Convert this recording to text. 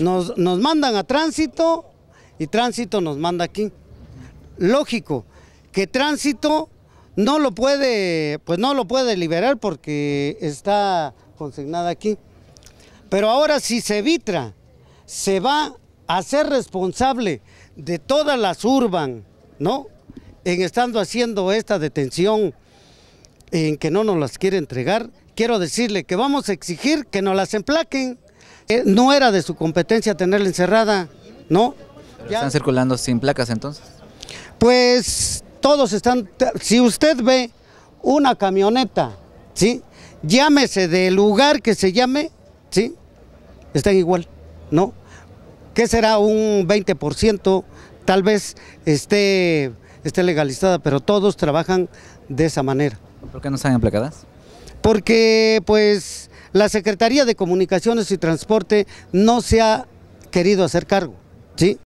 Nos, mandan a tránsito y tránsito nos manda aquí. Lógico que tránsito no lo puede, pues no lo puede liberar porque está consignada aquí. Pero ahora si se se va a ser responsable de todas las urban, ¿no? En estando haciendo esta detención, en que no nos las quiere entregar, quiero decirle que vamos a exigir que nos las emplaquen. Eh, no era de su competencia tenerla encerrada, ¿no? ¿Están circulando sin placas entonces? Pues todos están, si usted ve una camioneta, ¿sí? Llámese del lugar que se llame, ¿sí? Están igual, ¿no? ¿Qué será un 20%? Tal vez esté, esté legalizada, pero todos trabajan de esa manera. ¿Por qué no están emplacadas? Porque pues la Secretaría de Comunicaciones y Transporte no se ha querido hacer cargo. ¿sí?